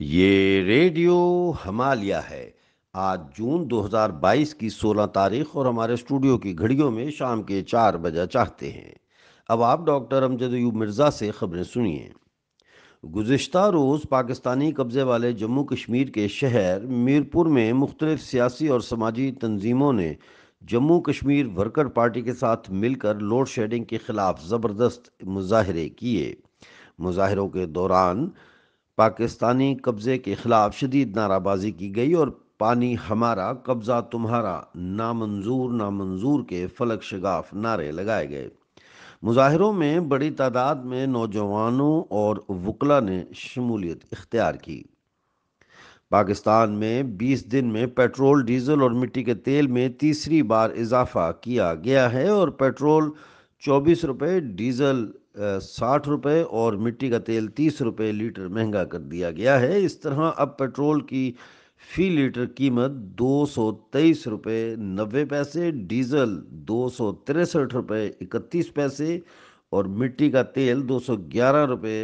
ये रेडियो हमालिया है आज जून 2022 की 16 तारीख और हमारे स्टूडियो की घड़ियों में शाम के चार बजा चाहते हैं अब आप डॉक्टर अमजद मिर्ज़ा से खबरें सुनिए गुज्त रोज़ पाकिस्तानी कब्ज़े वाले जम्मू कश्मीर के शहर मीरपुर में मुख्तलिफ सियासी और समाजी तनजीमों ने जम्मू कश्मीर वर्कर पार्टी के साथ मिलकर लोड शेडिंग के ख़िलाफ़ ज़बरदस्त मुजाहरे किए मुजाहरों के दौरान पाकिस्तानी कब्ज़े के ख़िलाफ़ शदीद नाराबाजी की गई और पानी हमारा कब्ज़ा तुम्हारा नामंजूर नामंजूर के फलक शगाफ नारे लगाए गए मुजाहरों में बड़ी तादाद में नौजवानों और वकला ने शमूलियत इख्तियार की पाकिस्तान में 20 दिन में पेट्रोल डीजल और मिट्टी के तेल में तीसरी बार इजाफा किया गया है और पेट्रोल चौबीस रुपये डीजल साठ रुपये और मिट्टी का तेल तीस रुपये लीटर महंगा कर दिया गया है इस तरह अब पेट्रोल की फी लीटर कीमत दो सौ तेईस रुपये नब्बे पैसे डीजल दो सौ तिरसठ रुपये इकतीस पैसे और मिट्टी का तेल दो सौ ग्यारह रुपये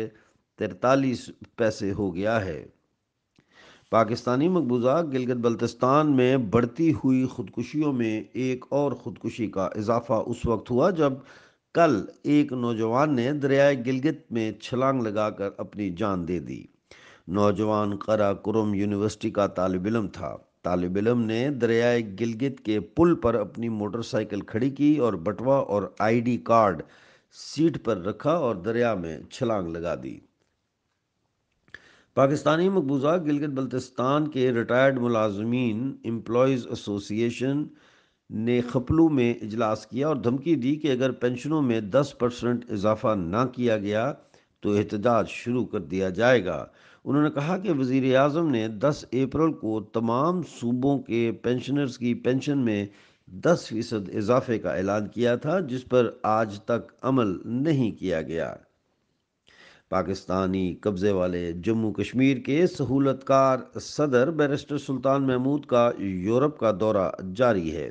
तैतालीस पैसे हो गया है पाकिस्तानी मकबूजा गिलगित बल्तिस्तान में बढ़ती हुई खुदकुशियों में एक और खुदकुशी का इजाफा उस वक्त हुआ जब कल एक नौजवान ने दरियाए गिलगित में छलांग लगाकर अपनी जान दे दी नौजवान कराकुरम यूनिवर्सिटी का तालब इलम था तालब इलम ने दरियाए गिलगित के पुल पर अपनी मोटरसाइकिल खड़ी की और बटवा और आईडी कार्ड सीट पर रखा और दरिया में छलांग लगा दी पाकिस्तानी मकबूजा गिलगित बल्तिस्तान के रिटायर्ड मुलाजमीन एम्प्लॉयज़ एसोसिएशन ने खपलू में इजलास किया और धमकी दी कि अगर पेंशनों में 10 परसेंट इजाफा ना किया गया तो एहतजाज शुरू कर दिया जाएगा उन्होंने कहा कि वज़ी अजम ने 10 अप्रैल को तमाम सूबों के पेंशनर्स की पेंशन में 10 फ़ीसद इजाफे का ऐलान किया था जिस पर आज तक अमल नहीं किया गया पाकिस्तानी कब्ज़े वाले जम्मू कश्मीर के सहूलतकार सदर बैरिस्टर सुल्तान महमूद का यूरोप का दौरा जारी है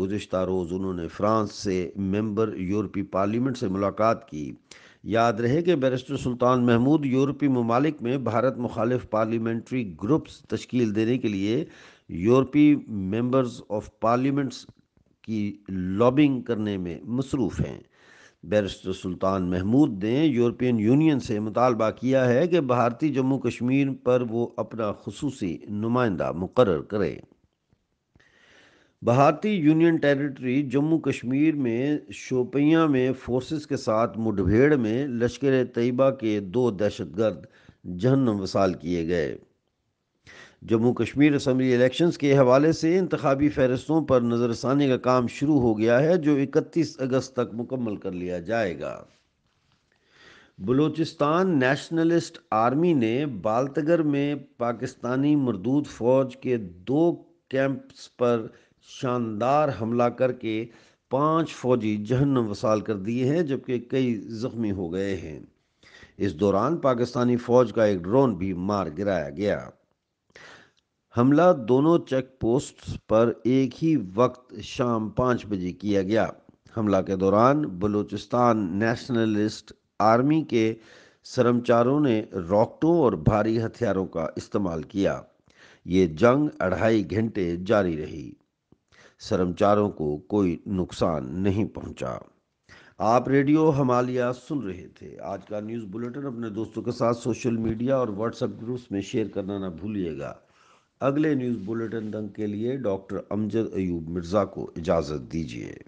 गुज्त रोज़ उन्होंने फ्रांस से मेंबर यूरोपी पार्लियामेंट से मुलाकात की याद रहे कि बैरिस्टर सुल्तान महमूद यूरोपी ममालिक में भारत मुखालिफ पार्लियामेंट्री ग्रुप्स तश्कील देने के लिए यूरोपी मेंबर्स ऑफ पार्लियामेंट्स की लॉबिंग करने में मसरूफ़ हैं बैरिस्टर सुल्तान महमूद ने यूरोपियन यूनियन से मुतालबा किया है कि भारतीय जम्मू कश्मीर पर वो अपना खसूसी नुमाइंदा मुकर करें भारतीय यूनियन टेरिटरी जम्मू कश्मीर में शोपियाँ में फोर्सेस के साथ मुठभेड़ में लश्कर तैयबा के दो दहशतगर्द जहन्नम वसाल किए गए जम्मू कश्मीर असम्बली इलेक्शंस के हवाले से इंतबी फहरिस्तों पर नज़रसानी का काम शुरू हो गया है जो 31 अगस्त तक मुकम्मल कर लिया जाएगा बलूचिस्तान नेशनलिस्ट आर्मी ने बालतगर में पाकिस्तानी मरदूद फ़ौज के दो कैंप्स पर शानदार हमला करके पांच फौजी जहन्नम वसाल कर दिए हैं जबकि कई ज़ख्मी हो गए हैं इस दौरान पाकिस्तानी फ़ौज का एक ड्रोन भी मार गिराया गया हमला दोनों चेक पोस्ट पर एक ही वक्त शाम पाँच बजे किया गया हमला के दौरान बलूचिस्तान नेशनलिस्ट आर्मी के सरमचारों ने रॉकटों और भारी हथियारों का इस्तेमाल किया ये जंग अढ़ाई घंटे जारी रही सरमचारों को कोई नुकसान नहीं पहुंचा। आप रेडियो हमालिया सुन रहे थे आज का न्यूज़ बुलेटिन अपने दोस्तों के साथ सोशल मीडिया और व्हाट्सएप ग्रुप्स में शेयर करना ना भूलिएगा अगले न्यूज़ बुलेटिन दंग के लिए डॉक्टर अमजद अयूब मिर्ज़ा को इजाज़त दीजिए